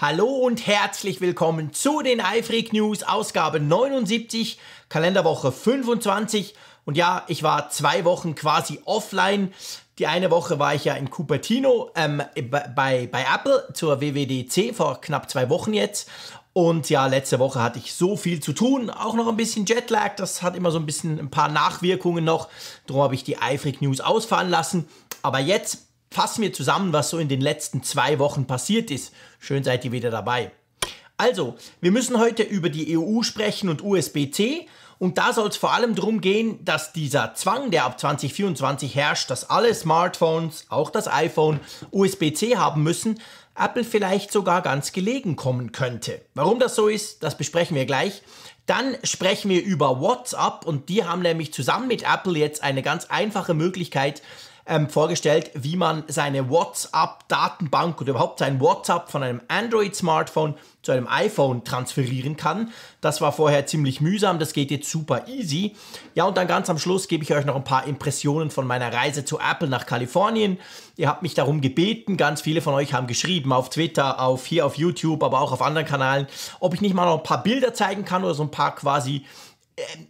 Hallo und herzlich willkommen zu den iFreak News Ausgabe 79, Kalenderwoche 25. Und ja, ich war zwei Wochen quasi offline. Die eine Woche war ich ja in Cupertino ähm, bei, bei Apple zur WWDC vor knapp zwei Wochen jetzt. Und ja, letzte Woche hatte ich so viel zu tun, auch noch ein bisschen Jetlag, das hat immer so ein bisschen ein paar Nachwirkungen noch. Darum habe ich die iFreak News ausfahren lassen. Aber jetzt Fassen wir zusammen, was so in den letzten zwei Wochen passiert ist. Schön seid ihr wieder dabei. Also, wir müssen heute über die EU sprechen und USB-C. Und da soll es vor allem darum gehen, dass dieser Zwang, der ab 2024 herrscht, dass alle Smartphones, auch das iPhone, USB-C haben müssen, Apple vielleicht sogar ganz gelegen kommen könnte. Warum das so ist, das besprechen wir gleich. Dann sprechen wir über WhatsApp und die haben nämlich zusammen mit Apple jetzt eine ganz einfache Möglichkeit, ähm, vorgestellt, wie man seine WhatsApp-Datenbank oder überhaupt sein WhatsApp von einem Android-Smartphone zu einem iPhone transferieren kann. Das war vorher ziemlich mühsam, das geht jetzt super easy. Ja, und dann ganz am Schluss gebe ich euch noch ein paar Impressionen von meiner Reise zu Apple nach Kalifornien. Ihr habt mich darum gebeten, ganz viele von euch haben geschrieben auf Twitter, auf hier auf YouTube, aber auch auf anderen Kanalen, ob ich nicht mal noch ein paar Bilder zeigen kann oder so ein paar quasi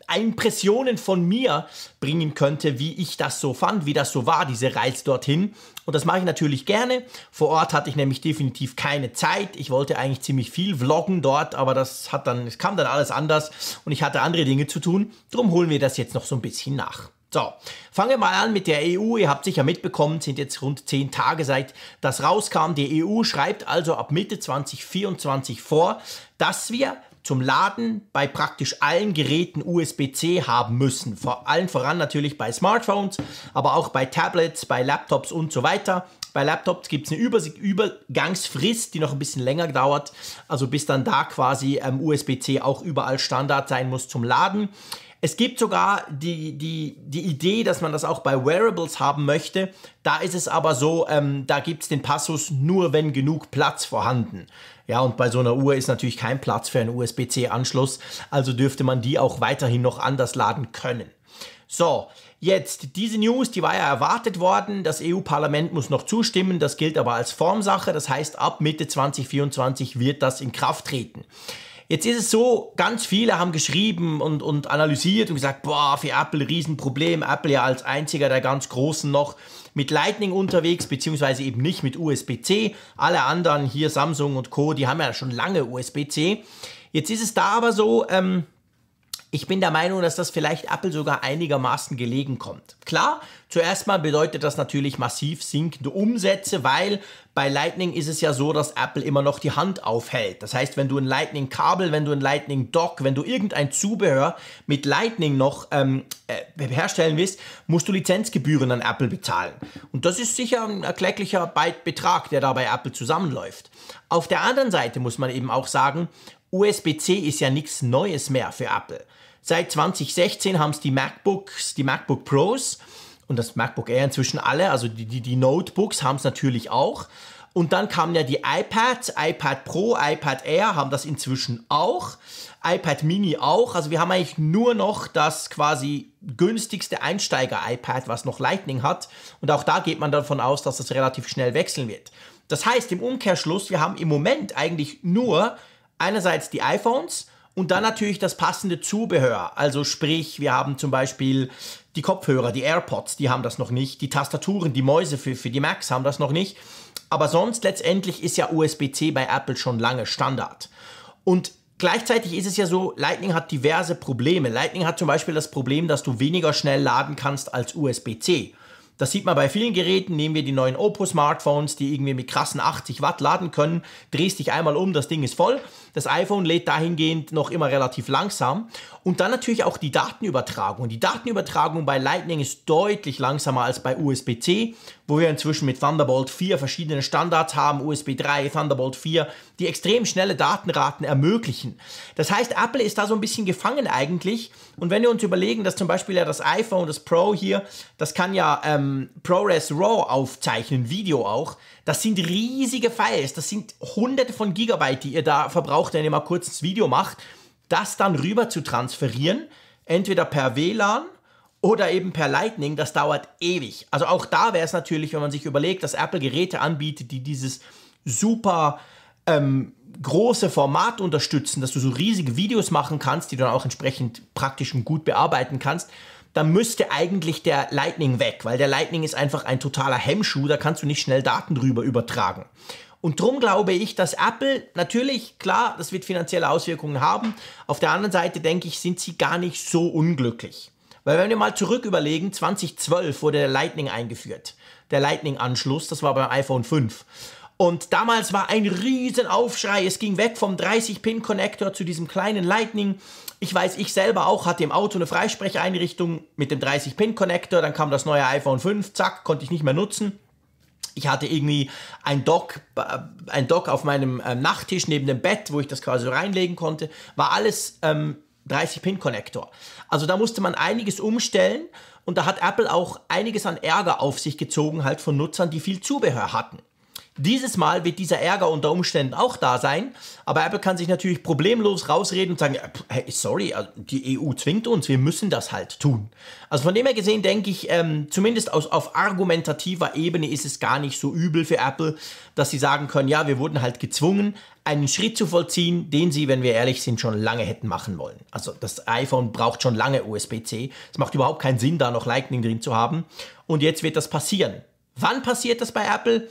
äh, Impressionen von mir bringen könnte, wie ich das so fand, wie das so war, diese Reise dorthin. Und das mache ich natürlich gerne. Vor Ort hatte ich nämlich definitiv keine Zeit. Ich wollte eigentlich ziemlich viel vloggen dort, aber das hat dann, es kam dann alles anders und ich hatte andere Dinge zu tun. Drum holen wir das jetzt noch so ein bisschen nach. So, fangen wir mal an mit der EU. Ihr habt sicher mitbekommen, sind jetzt rund zehn Tage seit das rauskam. Die EU schreibt also ab Mitte 2024 vor, dass wir zum Laden bei praktisch allen Geräten USB-C haben müssen. Vor allen voran natürlich bei Smartphones, aber auch bei Tablets, bei Laptops und so weiter. Bei Laptops gibt es eine Übergangsfrist, die noch ein bisschen länger dauert, also bis dann da quasi ähm, USB-C auch überall Standard sein muss zum Laden. Es gibt sogar die, die, die Idee, dass man das auch bei Wearables haben möchte. Da ist es aber so, ähm, da gibt es den Passus nur, wenn genug Platz vorhanden. Ja, und bei so einer Uhr ist natürlich kein Platz für einen USB-C-Anschluss, also dürfte man die auch weiterhin noch anders laden können. So, Jetzt, diese News, die war ja erwartet worden. Das EU-Parlament muss noch zustimmen. Das gilt aber als Formsache. Das heißt, ab Mitte 2024 wird das in Kraft treten. Jetzt ist es so, ganz viele haben geschrieben und, und analysiert und gesagt, boah, für Apple Riesenproblem, Apple ja als einziger der ganz Großen noch mit Lightning unterwegs, beziehungsweise eben nicht mit USB-C. Alle anderen hier, Samsung und Co., die haben ja schon lange USB-C. Jetzt ist es da aber so, ähm, ich bin der Meinung, dass das vielleicht Apple sogar einigermaßen gelegen kommt. Klar, Zuerst mal bedeutet das natürlich massiv sinkende Umsätze, weil bei Lightning ist es ja so, dass Apple immer noch die Hand aufhält. Das heißt, wenn du ein Lightning-Kabel, wenn du ein Lightning-Dock, wenn du irgendein Zubehör mit Lightning noch ähm, äh, herstellen willst, musst du Lizenzgebühren an Apple bezahlen. Und das ist sicher ein erklecklicher Betrag, der da bei Apple zusammenläuft. Auf der anderen Seite muss man eben auch sagen, USB-C ist ja nichts Neues mehr für Apple. Seit 2016 haben es die MacBooks, die MacBook Pros und das MacBook Air inzwischen alle, also die, die, die Notebooks haben es natürlich auch. Und dann kamen ja die iPads, iPad Pro, iPad Air haben das inzwischen auch, iPad Mini auch. Also wir haben eigentlich nur noch das quasi günstigste Einsteiger-iPad, was noch Lightning hat. Und auch da geht man davon aus, dass das relativ schnell wechseln wird. Das heißt, im Umkehrschluss, wir haben im Moment eigentlich nur einerseits die iPhones und dann natürlich das passende Zubehör. Also sprich, wir haben zum Beispiel die Kopfhörer, die AirPods, die haben das noch nicht. Die Tastaturen, die Mäuse für, für die Macs haben das noch nicht. Aber sonst letztendlich ist ja USB-C bei Apple schon lange Standard. Und gleichzeitig ist es ja so, Lightning hat diverse Probleme. Lightning hat zum Beispiel das Problem, dass du weniger schnell laden kannst als USB-C. Das sieht man bei vielen Geräten. Nehmen wir die neuen Oppo-Smartphones, die irgendwie mit krassen 80 Watt laden können. Drehst dich einmal um, das Ding ist voll. Das iPhone lädt dahingehend noch immer relativ langsam. Und dann natürlich auch die Datenübertragung. Die Datenübertragung bei Lightning ist deutlich langsamer als bei USB-C wo wir inzwischen mit Thunderbolt 4 verschiedene Standards haben, USB 3, Thunderbolt 4, die extrem schnelle Datenraten ermöglichen. Das heißt, Apple ist da so ein bisschen gefangen eigentlich. Und wenn wir uns überlegen, dass zum Beispiel ja das iPhone, das Pro hier, das kann ja ähm, ProRes RAW aufzeichnen, Video auch. Das sind riesige Files, das sind hunderte von Gigabyte, die ihr da verbraucht, wenn ihr mal kurz das Video macht. Das dann rüber zu transferieren, entweder per WLAN oder eben per Lightning, das dauert ewig. Also auch da wäre es natürlich, wenn man sich überlegt, dass Apple Geräte anbietet, die dieses super ähm, große Format unterstützen, dass du so riesige Videos machen kannst, die du dann auch entsprechend praktisch und gut bearbeiten kannst, dann müsste eigentlich der Lightning weg, weil der Lightning ist einfach ein totaler Hemmschuh, da kannst du nicht schnell Daten drüber übertragen. Und darum glaube ich, dass Apple natürlich, klar, das wird finanzielle Auswirkungen haben. Auf der anderen Seite denke ich, sind sie gar nicht so unglücklich. Weil wenn wir mal zurück überlegen, 2012 wurde der Lightning eingeführt. Der Lightning-Anschluss, das war beim iPhone 5. Und damals war ein riesen Aufschrei. Es ging weg vom 30-Pin-Connector zu diesem kleinen Lightning. Ich weiß, ich selber auch hatte im Auto eine Freisprecheinrichtung mit dem 30-Pin-Connector. Dann kam das neue iPhone 5, zack, konnte ich nicht mehr nutzen. Ich hatte irgendwie ein Dock, äh, ein Dock auf meinem ähm, Nachttisch neben dem Bett, wo ich das quasi reinlegen konnte. War alles ähm, 30 pin connector Also da musste man einiges umstellen und da hat Apple auch einiges an Ärger auf sich gezogen, halt von Nutzern, die viel Zubehör hatten. Dieses Mal wird dieser Ärger unter Umständen auch da sein, aber Apple kann sich natürlich problemlos rausreden und sagen, äh, hey, sorry, äh, die EU zwingt uns, wir müssen das halt tun. Also von dem her gesehen denke ich, ähm, zumindest aus, auf argumentativer Ebene ist es gar nicht so übel für Apple, dass sie sagen können, ja, wir wurden halt gezwungen, einen Schritt zu vollziehen, den sie, wenn wir ehrlich sind, schon lange hätten machen wollen. Also das iPhone braucht schon lange USB-C. Es macht überhaupt keinen Sinn, da noch Lightning drin zu haben. Und jetzt wird das passieren. Wann passiert das bei Apple?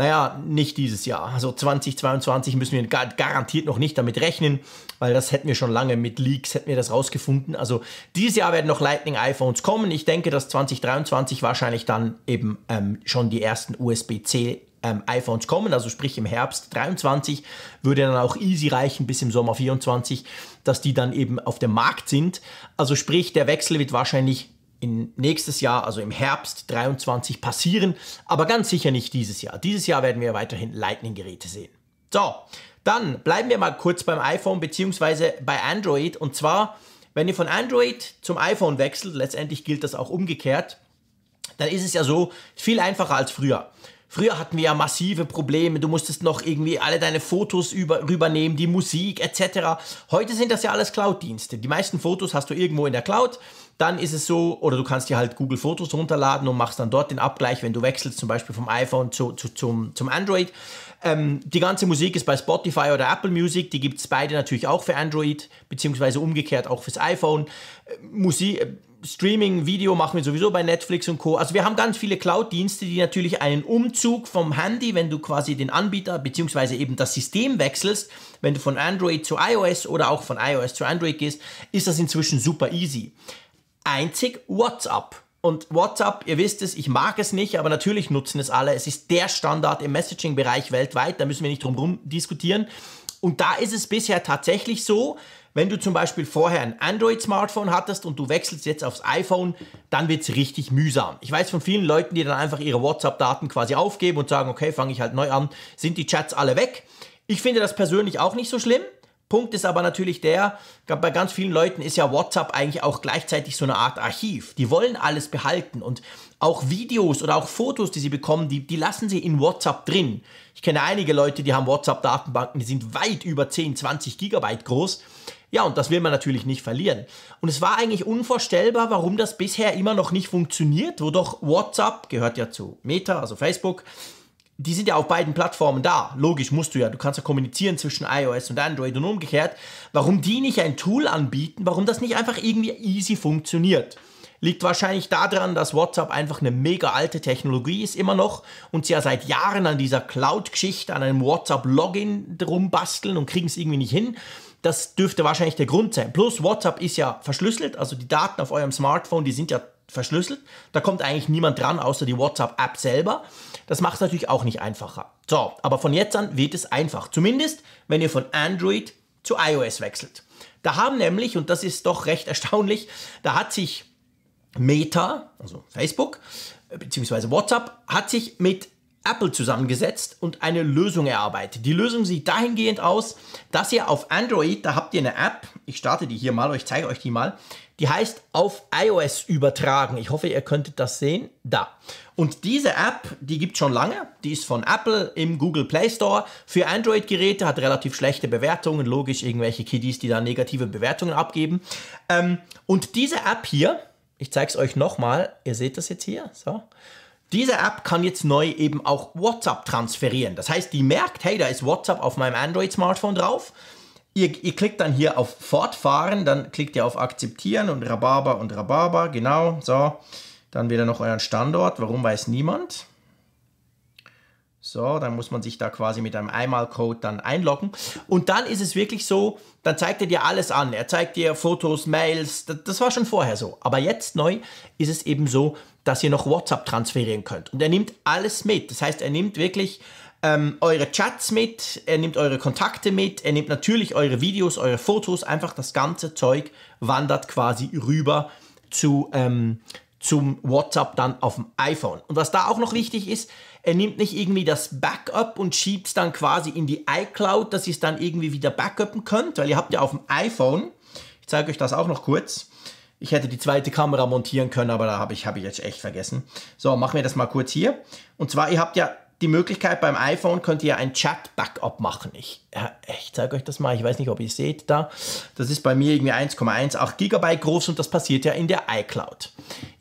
naja, nicht dieses Jahr. Also 2022 müssen wir garantiert noch nicht damit rechnen, weil das hätten wir schon lange mit Leaks, hätten wir das rausgefunden. Also dieses Jahr werden noch Lightning iPhones kommen. Ich denke, dass 2023 wahrscheinlich dann eben ähm, schon die ersten USB-C ähm, iPhones kommen, also sprich im Herbst 23, würde dann auch easy reichen bis im Sommer 24, dass die dann eben auf dem Markt sind. Also sprich, der Wechsel wird wahrscheinlich in nächstes Jahr, also im Herbst 2023 passieren, aber ganz sicher nicht dieses Jahr. Dieses Jahr werden wir weiterhin Lightning-Geräte sehen. So, dann bleiben wir mal kurz beim iPhone bzw. bei Android und zwar, wenn ihr von Android zum iPhone wechselt, letztendlich gilt das auch umgekehrt, dann ist es ja so viel einfacher als früher. Früher hatten wir ja massive Probleme. Du musstest noch irgendwie alle deine Fotos über, rübernehmen, die Musik etc. Heute sind das ja alles Cloud-Dienste. Die meisten Fotos hast du irgendwo in der Cloud. Dann ist es so, oder du kannst dir halt Google Fotos runterladen und machst dann dort den Abgleich, wenn du wechselst, zum Beispiel vom iPhone zu, zu, zum, zum Android. Ähm, die ganze Musik ist bei Spotify oder Apple Music, die gibt es beide natürlich auch für Android, beziehungsweise umgekehrt auch fürs iPhone. Äh, Musik Streaming, Video machen wir sowieso bei Netflix und Co. Also wir haben ganz viele Cloud-Dienste, die natürlich einen Umzug vom Handy, wenn du quasi den Anbieter bzw. eben das System wechselst, wenn du von Android zu iOS oder auch von iOS zu Android gehst, ist das inzwischen super easy. Einzig WhatsApp. Und WhatsApp, ihr wisst es, ich mag es nicht, aber natürlich nutzen es alle. Es ist der Standard im Messaging-Bereich weltweit, da müssen wir nicht drum herum diskutieren. Und da ist es bisher tatsächlich so, wenn du zum Beispiel vorher ein Android-Smartphone hattest und du wechselst jetzt aufs iPhone, dann wird es richtig mühsam. Ich weiß von vielen Leuten, die dann einfach ihre WhatsApp-Daten quasi aufgeben und sagen, okay, fange ich halt neu an, sind die Chats alle weg. Ich finde das persönlich auch nicht so schlimm. Punkt ist aber natürlich der, bei ganz vielen Leuten ist ja WhatsApp eigentlich auch gleichzeitig so eine Art Archiv. Die wollen alles behalten und auch Videos oder auch Fotos, die sie bekommen, die, die lassen sie in WhatsApp drin. Ich kenne einige Leute, die haben WhatsApp-Datenbanken, die sind weit über 10, 20 Gigabyte groß. Ja, und das will man natürlich nicht verlieren. Und es war eigentlich unvorstellbar, warum das bisher immer noch nicht funktioniert, wo doch WhatsApp gehört ja zu Meta, also Facebook, die sind ja auf beiden Plattformen da. Logisch musst du ja, du kannst ja kommunizieren zwischen iOS und Android und umgekehrt. Warum die nicht ein Tool anbieten, warum das nicht einfach irgendwie easy funktioniert? Liegt wahrscheinlich daran, dass WhatsApp einfach eine mega alte Technologie ist immer noch und sie ja seit Jahren an dieser Cloud-Geschichte, an einem WhatsApp-Login drum basteln und kriegen es irgendwie nicht hin. Das dürfte wahrscheinlich der Grund sein. Plus WhatsApp ist ja verschlüsselt, also die Daten auf eurem Smartphone, die sind ja verschlüsselt. Da kommt eigentlich niemand dran, außer die WhatsApp-App selber. Das macht es natürlich auch nicht einfacher. So, aber von jetzt an wird es einfach. Zumindest, wenn ihr von Android zu iOS wechselt. Da haben nämlich, und das ist doch recht erstaunlich, da hat sich Meta, also Facebook, äh, beziehungsweise WhatsApp, hat sich mit Apple zusammengesetzt und eine Lösung erarbeitet. Die Lösung sieht dahingehend aus, dass ihr auf Android, da habt ihr eine App, ich starte die hier mal, ich zeige euch die mal, die heißt auf iOS übertragen. Ich hoffe, ihr könntet das sehen. Da. Und diese App, die gibt schon lange, die ist von Apple im Google Play Store. Für Android-Geräte hat relativ schlechte Bewertungen, logisch irgendwelche Kiddies, die da negative Bewertungen abgeben. Ähm, und diese App hier, ich zeige es euch nochmal, ihr seht das jetzt hier, so. Diese App kann jetzt neu eben auch WhatsApp transferieren. Das heißt, die merkt, hey, da ist WhatsApp auf meinem Android-Smartphone drauf. Ihr, ihr, klickt dann hier auf Fortfahren, dann klickt ihr auf Akzeptieren und Rhabarber und Rhabarber, genau, so. Dann wieder noch euren Standort, warum weiß niemand. So, dann muss man sich da quasi mit einem Einmalcode dann einloggen. Und dann ist es wirklich so, dann zeigt er dir alles an. Er zeigt dir Fotos, Mails, das, war schon vorher so. Aber jetzt neu ist es eben so, dass ihr noch WhatsApp transferieren könnt. Und er nimmt alles mit. Das heißt, er nimmt wirklich ähm, eure Chats mit, er nimmt eure Kontakte mit, er nimmt natürlich eure Videos, eure Fotos, einfach das ganze Zeug wandert quasi rüber zu, ähm, zum WhatsApp dann auf dem iPhone. Und was da auch noch wichtig ist, er nimmt nicht irgendwie das Backup und schiebt es dann quasi in die iCloud, dass ihr es dann irgendwie wieder backuppen könnt, weil ihr habt ja auf dem iPhone, ich zeige euch das auch noch kurz, ich hätte die zweite Kamera montieren können, aber da habe ich, hab ich jetzt echt vergessen. So, machen wir das mal kurz hier. Und zwar, ihr habt ja die Möglichkeit, beim iPhone könnt ihr ein Chat-Backup machen. Ich, ich zeige euch das mal, ich weiß nicht, ob ihr es seht da. Das ist bei mir irgendwie 1,18 GB groß und das passiert ja in der iCloud.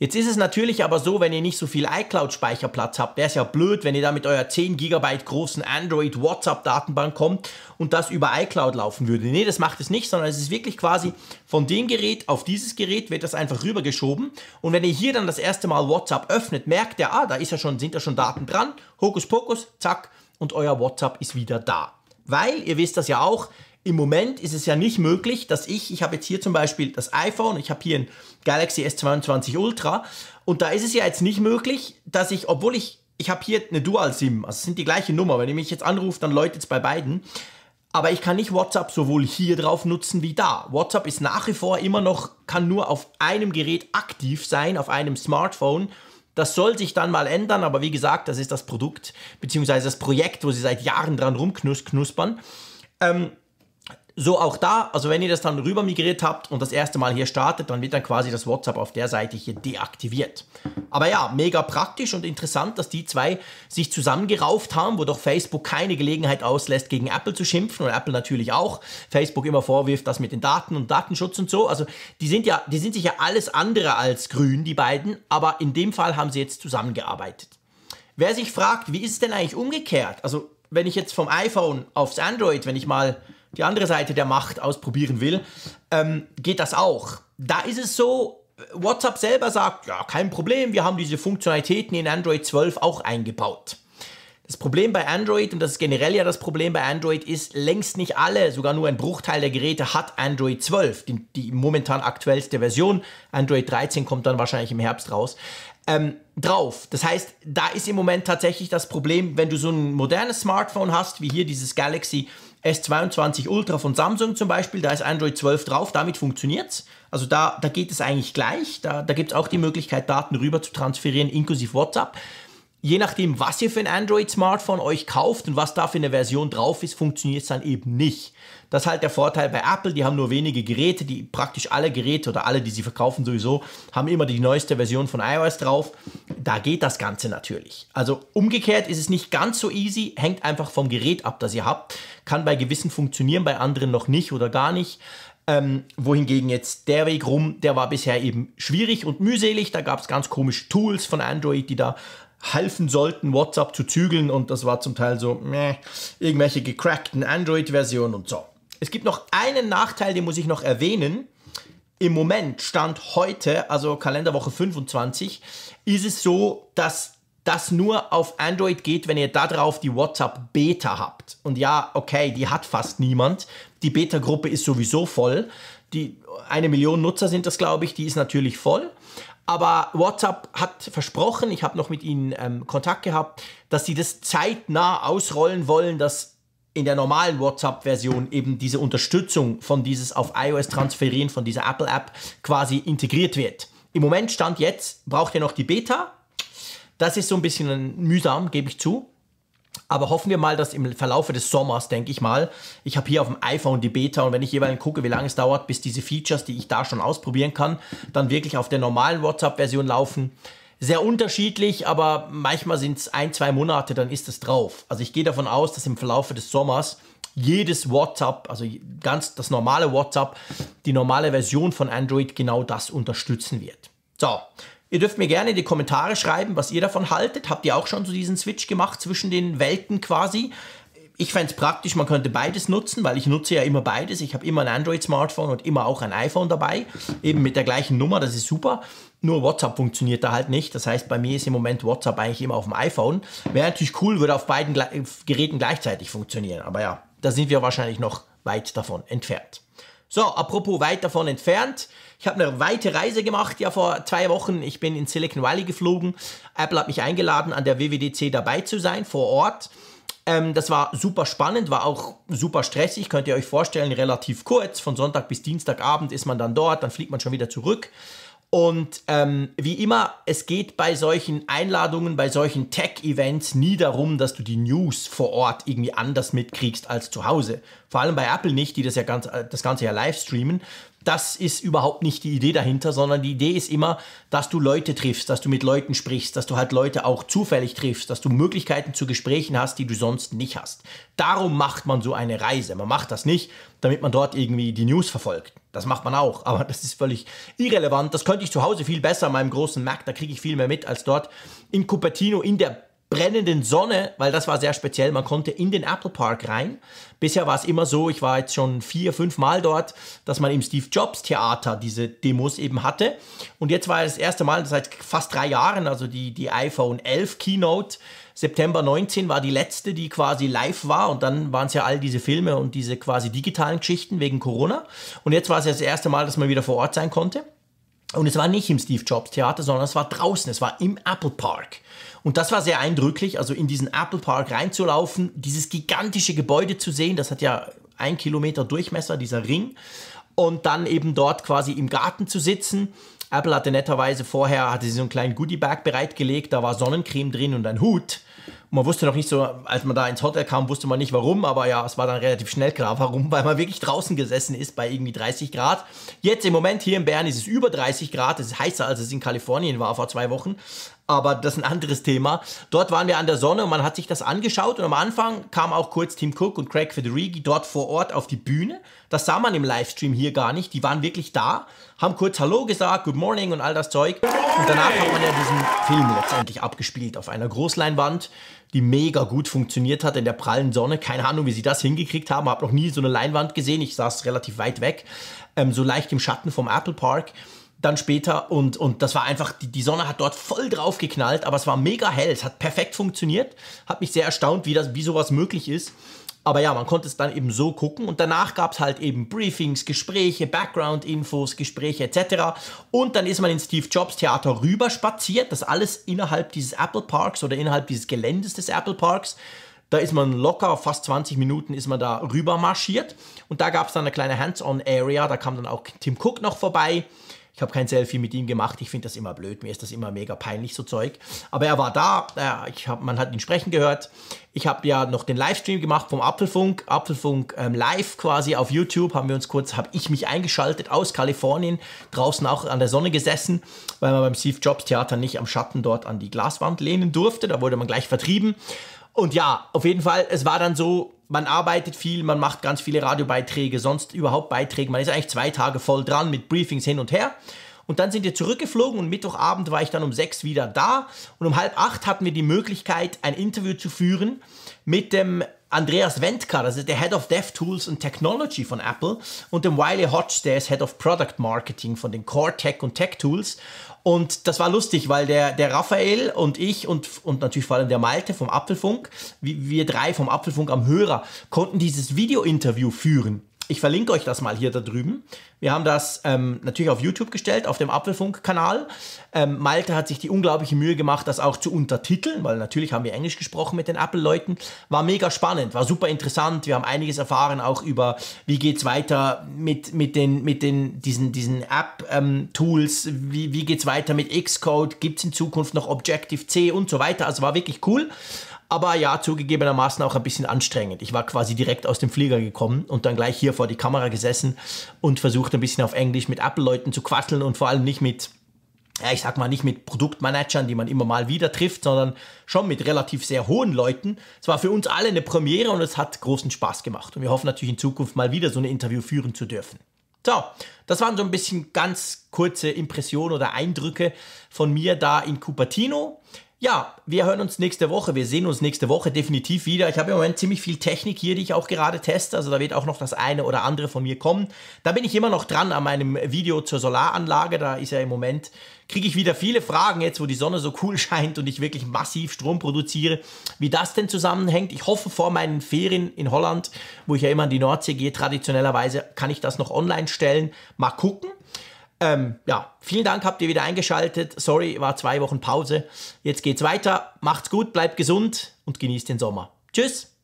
Jetzt ist es natürlich aber so, wenn ihr nicht so viel iCloud-Speicherplatz habt, wäre es ja blöd, wenn ihr da mit eurer 10 GB großen Android-WhatsApp-Datenbank kommt und das über iCloud laufen würde. Nee, das macht es nicht, sondern es ist wirklich quasi von dem Gerät auf dieses Gerät wird das einfach rübergeschoben. Und wenn ihr hier dann das erste Mal WhatsApp öffnet, merkt ihr, ah, da ist ja schon, sind ja schon Daten dran, Hokuspokus, zack, und euer WhatsApp ist wieder da. Weil, ihr wisst das ja auch, im Moment ist es ja nicht möglich, dass ich, ich habe jetzt hier zum Beispiel das iPhone, ich habe hier ein Galaxy S22 Ultra und da ist es ja jetzt nicht möglich, dass ich, obwohl ich, ich habe hier eine Dual-SIM, also es sind die gleiche Nummer, wenn ihr mich jetzt anruft, dann läutet es bei beiden, aber ich kann nicht WhatsApp sowohl hier drauf nutzen wie da. WhatsApp ist nach wie vor immer noch, kann nur auf einem Gerät aktiv sein, auf einem Smartphone. Das soll sich dann mal ändern, aber wie gesagt, das ist das Produkt, beziehungsweise das Projekt, wo sie seit Jahren dran rumknuspern. Ähm, so auch da, also wenn ihr das dann rüber migriert habt und das erste Mal hier startet, dann wird dann quasi das WhatsApp auf der Seite hier deaktiviert. Aber ja, mega praktisch und interessant, dass die zwei sich zusammengerauft haben, wo doch Facebook keine Gelegenheit auslässt, gegen Apple zu schimpfen und Apple natürlich auch. Facebook immer vorwirft, das mit den Daten und Datenschutz und so. Also die sind ja, die sind sich ja alles andere als grün, die beiden, aber in dem Fall haben sie jetzt zusammengearbeitet. Wer sich fragt, wie ist es denn eigentlich umgekehrt? Also wenn ich jetzt vom iPhone aufs Android, wenn ich mal die andere Seite der Macht ausprobieren will, ähm, geht das auch. Da ist es so, WhatsApp selber sagt, ja, kein Problem, wir haben diese Funktionalitäten in Android 12 auch eingebaut. Das Problem bei Android, und das ist generell ja das Problem bei Android, ist längst nicht alle, sogar nur ein Bruchteil der Geräte hat Android 12, die, die momentan aktuellste Version. Android 13 kommt dann wahrscheinlich im Herbst raus ähm, drauf. Das heißt, da ist im Moment tatsächlich das Problem, wenn du so ein modernes Smartphone hast, wie hier dieses Galaxy S22 Ultra von Samsung zum Beispiel, da ist Android 12 drauf, damit funktioniert es. Also da, da geht es eigentlich gleich. Da, da gibt es auch die Möglichkeit, Daten rüber zu transferieren, inklusive WhatsApp je nachdem, was ihr für ein Android-Smartphone euch kauft und was da für eine Version drauf ist, funktioniert es dann eben nicht. Das ist halt der Vorteil bei Apple, die haben nur wenige Geräte, die praktisch alle Geräte oder alle, die sie verkaufen sowieso, haben immer die neueste Version von iOS drauf. Da geht das Ganze natürlich. Also umgekehrt ist es nicht ganz so easy, hängt einfach vom Gerät ab, das ihr habt. Kann bei gewissen funktionieren, bei anderen noch nicht oder gar nicht. Ähm, wohingegen jetzt der Weg rum, der war bisher eben schwierig und mühselig. Da gab es ganz komische Tools von Android, die da helfen sollten, WhatsApp zu zügeln und das war zum Teil so, meh, irgendwelche gecrackten Android-Versionen und so. Es gibt noch einen Nachteil, den muss ich noch erwähnen. Im Moment, Stand heute, also Kalenderwoche 25, ist es so, dass das nur auf Android geht, wenn ihr darauf die WhatsApp Beta habt. Und ja, okay, die hat fast niemand. Die Beta-Gruppe ist sowieso voll. Die eine Million Nutzer sind das, glaube ich, die ist natürlich voll. Aber WhatsApp hat versprochen, ich habe noch mit ihnen ähm, Kontakt gehabt, dass sie das zeitnah ausrollen wollen, dass in der normalen WhatsApp-Version eben diese Unterstützung von dieses auf iOS transferieren, von dieser Apple-App quasi integriert wird. Im Moment stand jetzt, braucht ihr noch die Beta. Das ist so ein bisschen mühsam, gebe ich zu. Aber hoffen wir mal, dass im Verlaufe des Sommers, denke ich mal, ich habe hier auf dem iPhone die Beta und wenn ich jeweils gucke, wie lange es dauert, bis diese Features, die ich da schon ausprobieren kann, dann wirklich auf der normalen WhatsApp-Version laufen. Sehr unterschiedlich, aber manchmal sind es ein, zwei Monate, dann ist es drauf. Also ich gehe davon aus, dass im Verlaufe des Sommers jedes WhatsApp, also ganz das normale WhatsApp, die normale Version von Android genau das unterstützen wird. So, Ihr dürft mir gerne in die Kommentare schreiben, was ihr davon haltet. Habt ihr auch schon so diesen Switch gemacht zwischen den Welten quasi? Ich fände es praktisch, man könnte beides nutzen, weil ich nutze ja immer beides. Ich habe immer ein Android-Smartphone und immer auch ein iPhone dabei, eben mit der gleichen Nummer, das ist super. Nur WhatsApp funktioniert da halt nicht. Das heißt, bei mir ist im Moment WhatsApp eigentlich immer auf dem iPhone. Wäre natürlich cool, würde auf beiden Geräten gleichzeitig funktionieren. Aber ja, da sind wir wahrscheinlich noch weit davon entfernt. So, apropos weit davon entfernt. Ich habe eine weite Reise gemacht, ja vor zwei Wochen. Ich bin in Silicon Valley geflogen. Apple hat mich eingeladen, an der WWDC dabei zu sein, vor Ort. Ähm, das war super spannend, war auch super stressig, könnt ihr euch vorstellen, relativ kurz. Von Sonntag bis Dienstagabend ist man dann dort, dann fliegt man schon wieder zurück. Und ähm, wie immer, es geht bei solchen Einladungen, bei solchen Tech-Events nie darum, dass du die News vor Ort irgendwie anders mitkriegst als zu Hause. Vor allem bei Apple nicht, die das ja ganz, äh, das Ganze ja live streamen. Das ist überhaupt nicht die Idee dahinter, sondern die Idee ist immer, dass du Leute triffst, dass du mit Leuten sprichst, dass du halt Leute auch zufällig triffst, dass du Möglichkeiten zu Gesprächen hast, die du sonst nicht hast. Darum macht man so eine Reise. Man macht das nicht, damit man dort irgendwie die News verfolgt. Das macht man auch, aber das ist völlig irrelevant. Das könnte ich zu Hause viel besser an meinem großen Mac, da kriege ich viel mehr mit als dort in Cupertino in der brennenden Sonne, weil das war sehr speziell. Man konnte in den Apple Park rein. Bisher war es immer so, ich war jetzt schon vier, fünf Mal dort, dass man im Steve Jobs Theater diese Demos eben hatte. Und jetzt war es das erste Mal seit fast drei Jahren, also die, die iPhone 11 Keynote. September 19 war die letzte, die quasi live war und dann waren es ja all diese Filme und diese quasi digitalen Geschichten wegen Corona. Und jetzt war es ja das erste Mal, dass man wieder vor Ort sein konnte. Und es war nicht im Steve Jobs Theater, sondern es war draußen, es war im Apple Park. Und das war sehr eindrücklich, also in diesen Apple Park reinzulaufen, dieses gigantische Gebäude zu sehen, das hat ja ein Kilometer Durchmesser, dieser Ring, und dann eben dort quasi im Garten zu sitzen. Apple hatte netterweise vorher, hatte sie so einen kleinen Goodie-Bag bereitgelegt, da war Sonnencreme drin und ein Hut. man wusste noch nicht so, als man da ins Hotel kam, wusste man nicht warum, aber ja, es war dann relativ schnell klar, warum, weil man wirklich draußen gesessen ist bei irgendwie 30 Grad. Jetzt im Moment hier in Bern ist es über 30 Grad, es ist heißer, als es in Kalifornien war vor zwei Wochen aber das ist ein anderes Thema. Dort waren wir an der Sonne und man hat sich das angeschaut und am Anfang kam auch kurz Tim Cook und Craig Federighi dort vor Ort auf die Bühne. Das sah man im Livestream hier gar nicht. Die waren wirklich da, haben kurz Hallo gesagt, Good Morning und all das Zeug. Und danach hat man ja diesen Film letztendlich abgespielt auf einer Großleinwand, die mega gut funktioniert hat in der prallen Sonne. Keine Ahnung, wie sie das hingekriegt haben. Hab noch nie so eine Leinwand gesehen. Ich saß relativ weit weg, ähm, so leicht im Schatten vom Apple Park dann später und, und das war einfach, die, die Sonne hat dort voll drauf geknallt, aber es war mega hell, es hat perfekt funktioniert, hat mich sehr erstaunt, wie, das, wie sowas möglich ist. Aber ja, man konnte es dann eben so gucken und danach gab es halt eben Briefings, Gespräche, Background-Infos, Gespräche etc. Und dann ist man ins Steve Jobs Theater rüber spaziert, das alles innerhalb dieses Apple Parks oder innerhalb dieses Geländes des Apple Parks. Da ist man locker, fast 20 Minuten ist man da rüber marschiert und da gab es dann eine kleine Hands-on-Area, da kam dann auch Tim Cook noch vorbei. Ich habe kein Selfie mit ihm gemacht. Ich finde das immer blöd. Mir ist das immer mega peinlich, so Zeug. Aber er war da. Ja, ich hab, man hat ihn sprechen gehört. Ich habe ja noch den Livestream gemacht vom Apfelfunk. Apfelfunk ähm, live quasi auf YouTube. Haben wir uns kurz, habe ich mich eingeschaltet aus Kalifornien. Draußen auch an der Sonne gesessen, weil man beim Steve Jobs Theater nicht am Schatten dort an die Glaswand lehnen durfte. Da wurde man gleich vertrieben. Und ja, auf jeden Fall, es war dann so, man arbeitet viel, man macht ganz viele Radiobeiträge, sonst überhaupt Beiträge. Man ist eigentlich zwei Tage voll dran mit Briefings hin und her. Und dann sind wir zurückgeflogen und Mittwochabend war ich dann um sechs wieder da. Und um halb acht hatten wir die Möglichkeit, ein Interview zu führen mit dem Andreas Wendka, das ist der Head of DevTools und Technology von Apple und dem Wiley Hodge, der ist Head of Product Marketing von den Core Tech und Tech Tools. Und das war lustig, weil der, der Raphael und ich und, und natürlich vor allem der Malte vom Apfelfunk, wir drei vom Apfelfunk am Hörer, konnten dieses Video-Interview führen ich verlinke euch das mal hier da drüben. Wir haben das ähm, natürlich auf YouTube gestellt, auf dem Apfelfunk-Kanal. Ähm, Malte hat sich die unglaubliche Mühe gemacht, das auch zu untertiteln, weil natürlich haben wir Englisch gesprochen mit den Apple-Leuten. War mega spannend, war super interessant. Wir haben einiges erfahren, auch über wie geht's weiter mit, mit den, mit den, diesen, diesen App-Tools, ähm, wie, wie geht's weiter mit Xcode, gibt's in Zukunft noch Objective-C und so weiter. Also war wirklich cool. Aber ja, zugegebenermaßen auch ein bisschen anstrengend. Ich war quasi direkt aus dem Flieger gekommen und dann gleich hier vor die Kamera gesessen und versucht ein bisschen auf Englisch mit Apple-Leuten zu quatteln und vor allem nicht mit ja, ich sag mal nicht mit Produktmanagern, die man immer mal wieder trifft, sondern schon mit relativ sehr hohen Leuten. Es war für uns alle eine Premiere und es hat großen Spaß gemacht. Und wir hoffen natürlich in Zukunft mal wieder so ein Interview führen zu dürfen. So, das waren so ein bisschen ganz kurze Impressionen oder Eindrücke von mir da in Cupertino. Ja, wir hören uns nächste Woche. Wir sehen uns nächste Woche definitiv wieder. Ich habe im Moment ziemlich viel Technik hier, die ich auch gerade teste. Also da wird auch noch das eine oder andere von mir kommen. Da bin ich immer noch dran an meinem Video zur Solaranlage. Da ist ja im Moment, kriege ich wieder viele Fragen jetzt, wo die Sonne so cool scheint und ich wirklich massiv Strom produziere. Wie das denn zusammenhängt, ich hoffe vor meinen Ferien in Holland, wo ich ja immer an die Nordsee gehe, traditionellerweise kann ich das noch online stellen. Mal gucken. Ähm, ja, vielen Dank, habt ihr wieder eingeschaltet. Sorry, war zwei Wochen Pause. Jetzt geht's weiter. Macht's gut, bleibt gesund und genießt den Sommer. Tschüss!